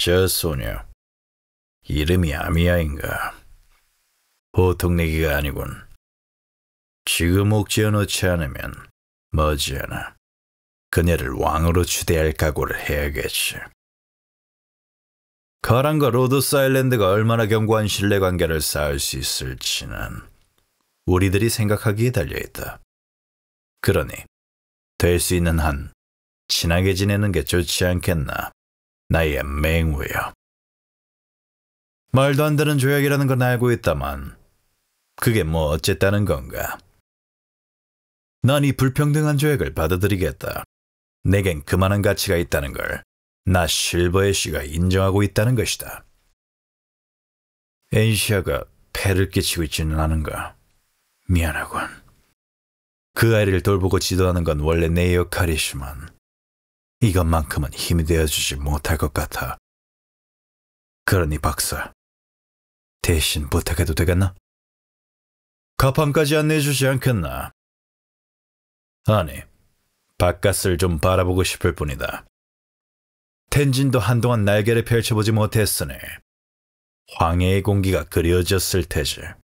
저 소녀. 이름이 아미야인가? 보통 내기가 아니군. 지금 옥지어 놓지 않으면 머지않아 그녀를 왕으로 추대할 각오를 해야겠지. 카란과 로도스 아일랜드가 얼마나 견고한 신뢰관계를 쌓을 수 있을지는 우리들이 생각하기에 달려있다. 그러니 될 수 있는 한 친하게 지내는 게 좋지 않겠나. 나의 맹우여. 말도 안 되는 조약이라는 건 알고 있다만 그게 뭐 어쨌다는 건가? 난 이 불평등한 조약을 받아들이겠다. 내겐 그만한 가치가 있다는 걸 나 실버의 씨가 인정하고 있다는 것이다. 엔시아가 폐를 끼치고 있지는 않은가? 미안하군. 그 아이를 돌보고 지도하는 건 원래 내 역할이지만 이것만큼은 힘이 되어주지 못할 것 같아. 그러니 박사, 대신 부탁해도 되겠나? 가판까지 안내해주지 않겠나? 아니, 바깥을 좀 바라보고 싶을 뿐이다. 텐진도 한동안 날개를 펼쳐보지 못했으니 황해의 공기가 그리워졌을 테지.